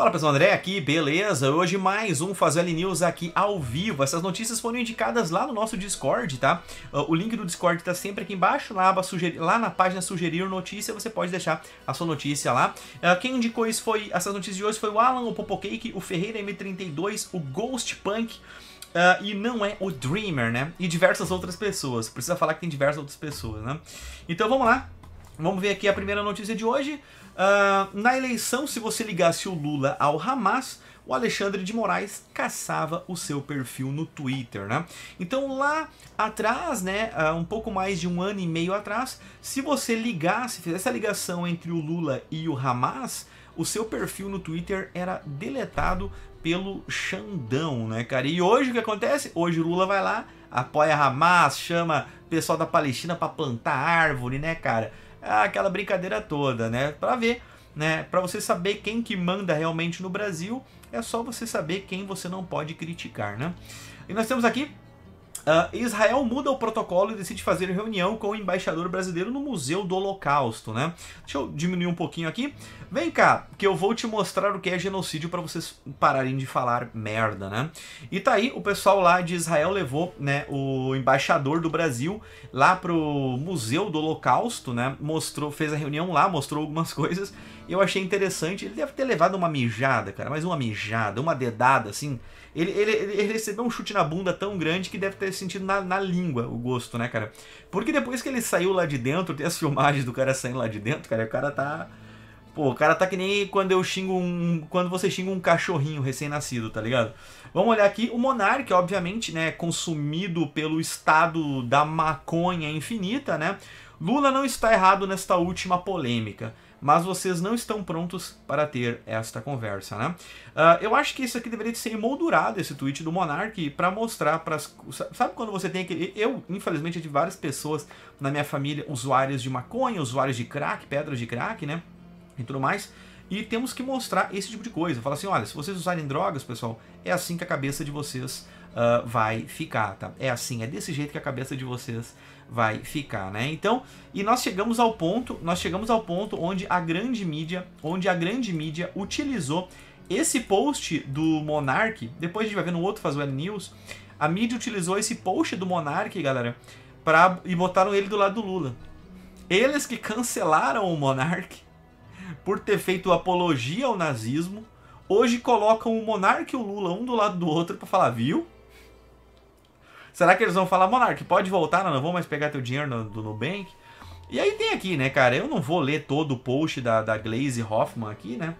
Fala pessoal, André aqui, beleza? Hoje mais um Fazeli News aqui ao vivo. Essas notícias foram indicadas lá no nosso Discord, tá? Ah, o link do Discord tá sempre aqui embaixo, na aba sugerir, lá na página sugerir notícia, você pode deixar a sua notícia lá. Ah, quem indicou isso foi, essas notícias de hoje foi o Alan, o Popocake, o Ferreira M32, o Ghost Punk, Uh, e não é o Dreamer, né? E diversas outras pessoas. Precisa falar que tem diversas outras pessoas, né? Então vamos lá. Vamos ver aqui a primeira notícia de hoje. Uh, na eleição, se você ligasse o Lula ao Hamas, o Alexandre de Moraes caçava o seu perfil no Twitter, né? Então lá atrás, né, ah, um pouco mais de um ano e meio atrás, se você ligasse, fizesse a ligação entre o Lula e o Hamas, o seu perfil no Twitter era deletado pelo Xandão, né, cara? E hoje o que acontece? Hoje o Lula vai lá, apoia Hamas, chama o pessoal da Palestina para plantar árvore, né, cara? aquela brincadeira toda, né? Para ver, né? Para você saber quem que manda realmente no Brasil, é só você saber quem você não pode criticar, né? E nós temos aqui Uh, Israel muda o protocolo e decide fazer reunião com o embaixador brasileiro no Museu do Holocausto, né? Deixa eu diminuir um pouquinho aqui. Vem cá, que eu vou te mostrar o que é genocídio para vocês pararem de falar merda, né? E tá aí, o pessoal lá de Israel levou, né, o embaixador do Brasil lá pro Museu do Holocausto, né? Mostrou, fez a reunião lá, mostrou algumas coisas. Eu achei interessante. Ele deve ter levado uma mijada, cara, mas uma mijada, uma dedada assim. Ele, ele, ele recebeu um chute na bunda tão grande que deve ter ele sentindo na, na língua o gosto, né, cara? Porque depois que ele saiu lá de dentro, tem as filmagens do cara saindo lá de dentro, cara, o cara tá. Pô, o cara tá que nem quando eu xingo um. Quando você xinga um cachorrinho recém-nascido, tá ligado? Vamos olhar aqui, o Monark, obviamente, né, consumido pelo estado da maconha infinita, né? Lula não está errado nesta última polêmica mas vocês não estão prontos para ter esta conversa, né? Uh, eu acho que isso aqui deveria ser emoldurado, esse tweet do Monark, para mostrar para as, Sabe quando você tem aquele... Eu, infelizmente, tive várias pessoas na minha família, usuários de maconha, usuários de crack, pedras de crack, né? E tudo mais. E temos que mostrar esse tipo de coisa. Fala assim, olha, se vocês usarem drogas, pessoal, é assim que a cabeça de vocês uh, vai ficar, tá? É assim, é desse jeito que a cabeça de vocês vai ficar, né? Então, e nós chegamos ao ponto, nós chegamos ao ponto onde a grande mídia, onde a grande mídia utilizou esse post do Monark, depois a gente vai ver no outro Faz Well News, a mídia utilizou esse post do Monark, galera, pra, e botaram ele do lado do Lula. Eles que cancelaram o Monark por ter feito apologia ao nazismo, hoje colocam o Monark e o Lula um do lado do outro para falar, viu? Será que eles vão falar, Monark, pode voltar, não, não vou mais pegar teu dinheiro no, do Nubank? E aí tem aqui, né, cara? Eu não vou ler todo o post da, da Glaze Hoffman aqui, né?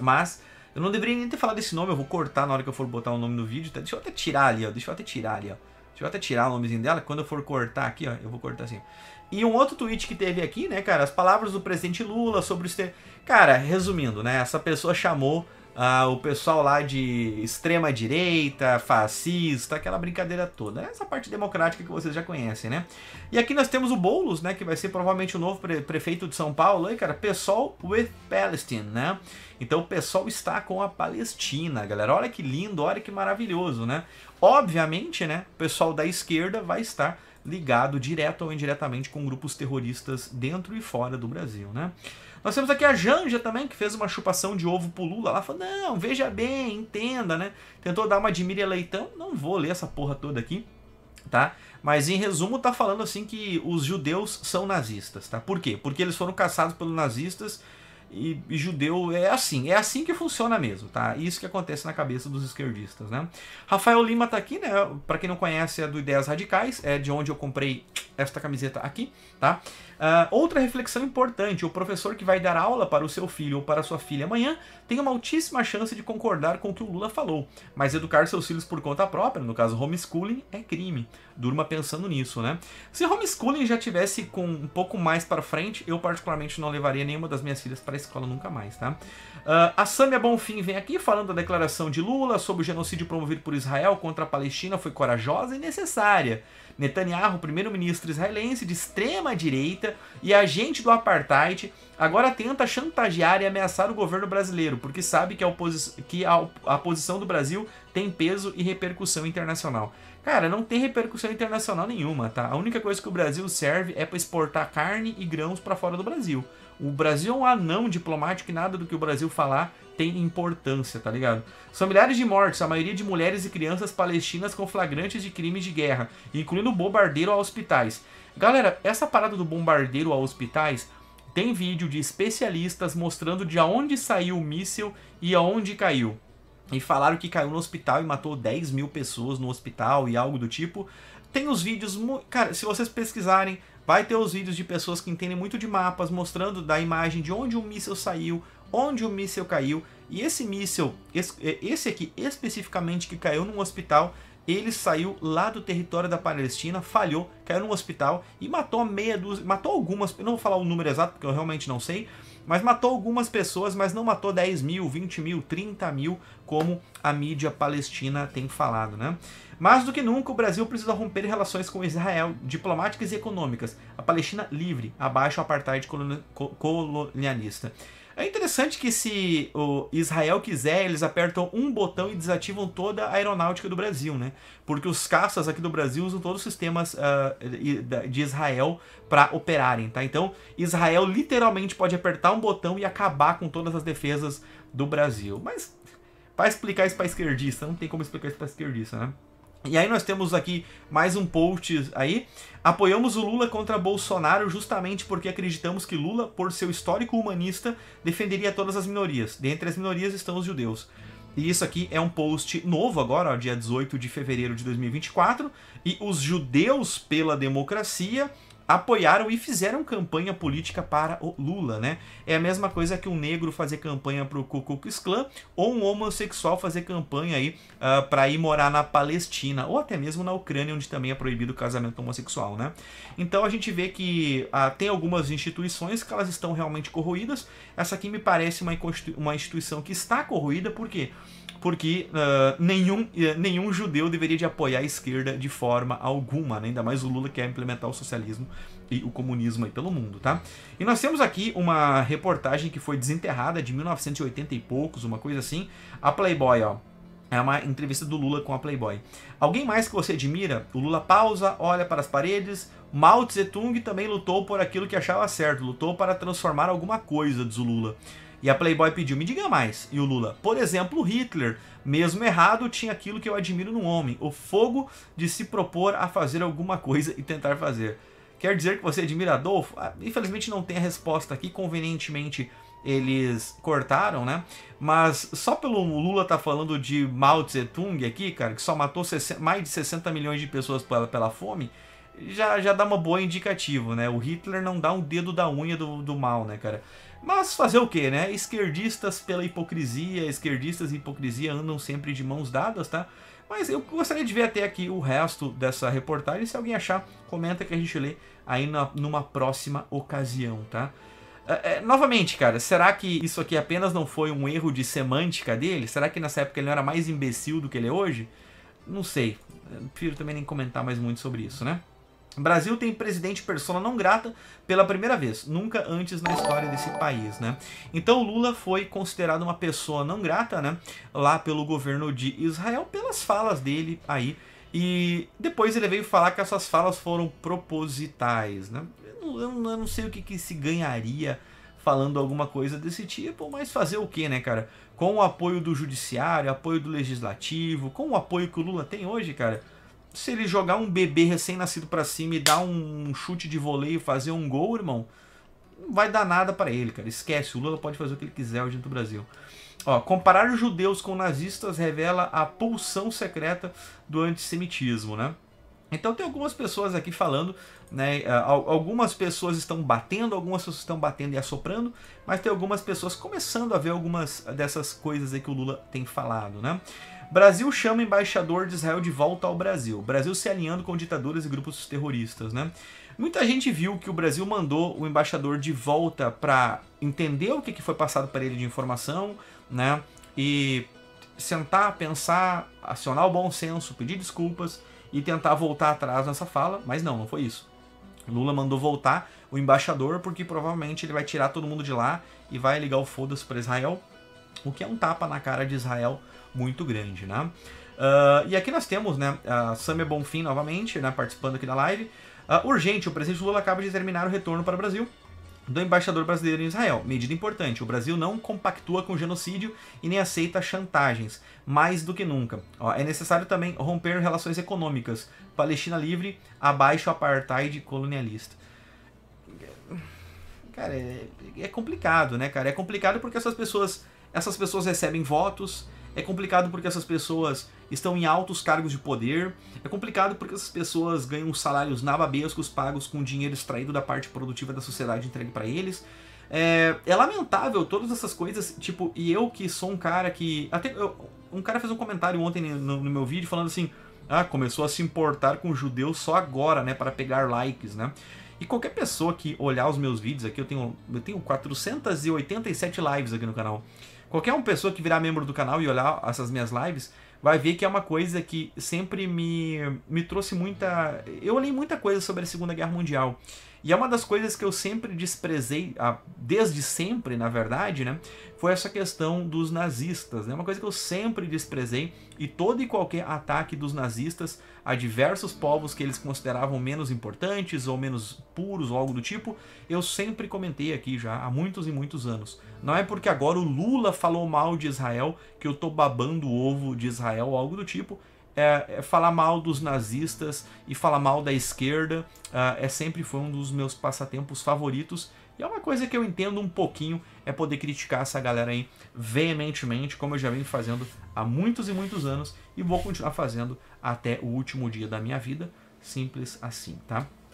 Mas eu não deveria nem ter falado esse nome, eu vou cortar na hora que eu for botar o nome no vídeo. Tá? Deixa eu até tirar ali, ó. Deixa eu até tirar ali, ó. Deixa eu até tirar o nomezinho dela. Quando eu for cortar aqui, ó, eu vou cortar assim. E um outro tweet que teve aqui, né, cara? As palavras do presidente Lula sobre o. Cara, resumindo, né? Essa pessoa chamou ah, o pessoal lá de extrema direita, fascista, aquela brincadeira toda. Essa parte democrática que vocês já conhecem, né? E aqui nós temos o Boulos, né? Que vai ser provavelmente o novo pre prefeito de São Paulo. E, cara, pessoal with Palestine, né? Então o pessoal está com a Palestina, galera. Olha que lindo, olha que maravilhoso, né? Obviamente, né? O pessoal da esquerda vai estar ligado direto ou indiretamente com grupos terroristas dentro e fora do Brasil, né? Nós temos aqui a Janja também, que fez uma chupação de ovo pro Lula. Ela falou, não, veja bem, entenda, né? Tentou dar uma de Miriam Leitão. Não vou ler essa porra toda aqui, tá? Mas em resumo tá falando assim que os judeus são nazistas, tá? Por quê? Porque eles foram caçados pelos nazistas e, e, judeu é assim, é assim que funciona mesmo, tá? Isso que acontece na cabeça dos esquerdistas, né? Rafael Lima tá aqui, né? Para quem não conhece, é do Ideias Radicais, é de onde eu comprei esta camiseta aqui, tá? Uh, outra reflexão importante: o professor que vai dar aula para o seu filho ou para sua filha amanhã tem uma altíssima chance de concordar com o que o Lula falou, mas educar seus filhos por conta própria, no caso homeschooling, é crime. Durma pensando nisso, né? Se homeschooling já tivesse com um pouco mais para frente, eu particularmente não levaria nenhuma das minhas filhas para a escola nunca mais, tá? Uh, a Samia Bonfim vem aqui falando da declaração de Lula sobre o genocídio promovido por Israel contra a Palestina foi corajosa e necessária. Netanyahu, primeiro-ministro israelense de extrema direita e agente do apartheid, agora tenta chantagear e ameaçar o governo brasileiro, porque sabe que a, que a, a posição do Brasil tem peso e repercussão internacional. Cara, não tem repercussão internacional nenhuma, tá? A única coisa que o Brasil serve é para exportar carne e grãos para fora do Brasil. O Brasil é um anão diplomático e nada do que o Brasil falar tem importância, tá ligado? São milhares de mortes, a maioria de mulheres e crianças palestinas com flagrantes de crimes de guerra, incluindo bombardeiro a hospitais. Galera, essa parada do bombardeiro a hospitais tem vídeo de especialistas mostrando de onde saiu o míssil e aonde caiu. E falaram que caiu no hospital e matou 10 mil pessoas no hospital e algo do tipo. Tem os vídeos. Cara, se vocês pesquisarem, Vai ter os vídeos de pessoas que entendem muito de mapas, mostrando da imagem de onde o um míssil saiu, onde o um míssil caiu. E esse míssil, é, esse aqui especificamente que caiu num hospital, ele saiu lá do território da Palestina, falhou, caiu num hospital e matou meia dúzia, matou algumas, não vou falar o número exato porque eu realmente não sei, mas matou algumas pessoas, mas não matou 10 mil, 20 mil, 30 mil, como a mídia palestina tem falado, né? Mais do que nunca, o Brasil precisa romper relações com Israel, diplomáticas e econômicas. A Palestina livre, abaixo o apartheid colonialista. É interessante que se o Israel quiser, eles apertam um botão e desativam toda a aeronáutica do Brasil, né? Porque os caças aqui do Brasil usam todos os sistemas uh, de Israel para operarem, tá? Então, Israel literalmente pode apertar um botão e acabar com todas as defesas do Brasil. Mas para explicar isso para esquerdista, não tem como explicar isso para esquerdista, né? E aí nós temos aqui mais um post aí. Apoiamos o Lula contra Bolsonaro justamente porque acreditamos que Lula, por seu histórico humanista, defenderia todas as minorias. Dentre as minorias estão os judeus. E isso aqui é um post novo agora, ó, dia 18 de fevereiro de 2024. E os judeus pela democracia apoiaram e fizeram campanha política para o Lula, né? É a mesma coisa que um negro fazer campanha para o Ku Klux Klan ou um homossexual fazer campanha aí uh, ah, para ir morar na Palestina ou até mesmo na Ucrânia, onde também é proibido o casamento homossexual, né? Então a gente vê que uh, tem algumas instituições que elas estão realmente corroídas. Essa aqui me parece uma, uma instituição que está corroída, por quê? porque uh, nenhum, eh, nenhum judeu deveria de apoiar a esquerda de forma alguma, né? ainda mais o Lula quer implementar o socialismo e o comunismo aí pelo mundo, tá? E nós temos aqui uma reportagem que foi desenterrada de 1980 e poucos, uma coisa assim, a Playboy, ó. É uma entrevista do Lula com a Playboy. Alguém mais que você admira? O Lula pausa, olha para as paredes. Mao Tse Tung também lutou por aquilo que achava certo, lutou para transformar alguma coisa, diz o Lula. E a Playboy pediu, me diga mais. E o Lula, por exemplo, Hitler, mesmo errado, tinha aquilo que eu admiro no homem: o fogo de se propor a fazer alguma coisa e tentar fazer. Quer dizer que você é admira Adolfo? Ah, infelizmente não tem a resposta aqui, convenientemente eles cortaram, né? Mas só pelo Lula tá falando de Mao Tse Tung aqui, cara, que só matou mais de 60 milhões de pessoas pela, pela fome, já, já dá uma boa indicativa, né? O Hitler não dá um dedo da unha do, do mal, né, cara? Mas fazer o que, né? Esquerdistas pela hipocrisia, esquerdistas e hipocrisia andam sempre de mãos dadas, tá? Mas eu gostaria de ver até aqui o resto dessa reportagem. Se alguém achar, comenta que a gente lê aí na, numa próxima ocasião, tá? É, é, novamente, cara, será que isso aqui apenas não foi um erro de semântica dele? Será que nessa época ele não era mais imbecil do que ele é hoje? Não sei. Eu prefiro também nem comentar mais muito sobre isso, né? Brasil tem presidente persona não grata pela primeira vez, nunca antes na história desse país, né? Então Lula foi considerado uma pessoa não grata, né? Lá pelo governo de Israel pelas falas dele aí e depois ele veio falar que essas falas foram propositais, né? Eu não, eu não sei o que, que se ganharia falando alguma coisa desse tipo, mas fazer o que, né, cara? Com o apoio do judiciário, apoio do legislativo, com o apoio que o Lula tem hoje, cara se ele jogar um bebê recém-nascido para cima e dar um chute de voleio, fazer um gol, irmão, não vai dar nada para ele, cara. Esquece, o Lula pode fazer o que ele quiser hoje no Brasil. Ó, comparar os judeus com nazistas revela a pulsão secreta do antissemitismo, né? Então tem algumas pessoas aqui falando, né? Algumas pessoas estão batendo, algumas pessoas estão batendo e assoprando, mas tem algumas pessoas começando a ver algumas dessas coisas aí que o Lula tem falado, né? Brasil chama embaixador de Israel de volta ao Brasil. Brasil se alinhando com ditaduras e grupos terroristas, né? Muita gente viu que o Brasil mandou o embaixador de volta para entender o que, que foi passado para ele de informação, né? E sentar, pensar, acionar o bom senso, pedir desculpas e tentar voltar atrás nessa fala, mas não, não foi isso. Lula mandou voltar o embaixador porque provavelmente ele vai tirar todo mundo de lá e vai ligar o foda-se para Israel, o que é um tapa na cara de Israel muito grande, né? Uh, e aqui nós temos, né, a Samia Bonfim novamente, né, participando aqui da live. Uh, urgente, o presidente Lula acaba de terminar o retorno para o Brasil do embaixador brasileiro em Israel. Medida importante: o Brasil não compactua com genocídio e nem aceita chantagens, mais do que nunca. Ó, é necessário também romper relações econômicas. Palestina livre, abaixo apartheid colonialista. Cara, é, é complicado, né, cara? É complicado porque essas pessoas, essas pessoas recebem votos, é complicado porque essas pessoas estão em altos cargos de poder. É complicado porque essas pessoas ganham salários nababescos pagos com dinheiro extraído da parte produtiva da sociedade entregue para eles. É, é, lamentável todas essas coisas, tipo, e eu que sou um cara que. Até eu, um cara fez um comentário ontem no, no meu vídeo falando assim: ah, começou a se importar com judeus só agora, né, para pegar likes, né? E qualquer pessoa que olhar os meus vídeos aqui, eu tenho, eu tenho 487 lives aqui no canal. Qualquer uma pessoa que virar membro do canal e olhar essas minhas lives, vai ver que é uma coisa que sempre me, me trouxe muita. Eu olhei muita coisa sobre a Segunda Guerra Mundial. E é uma das coisas que eu sempre desprezei, desde sempre, na verdade, né? Foi essa questão dos nazistas, né? Uma coisa que eu sempre desprezei e todo e qualquer ataque dos nazistas a diversos povos que eles consideravam menos importantes ou menos puros ou algo do tipo, eu sempre comentei aqui já há muitos e muitos anos. Não é porque agora o Lula falou mal de Israel que eu tô babando o ovo de Israel ou algo do tipo é, é falar mal dos nazistas e falar mal da esquerda uh, é sempre foi um dos meus passatempos favoritos. E é uma coisa que eu entendo um pouquinho, é poder criticar essa galera aí veementemente, como eu já venho fazendo há muitos e muitos anos e vou continuar fazendo até o último dia da minha vida, simples assim, tá?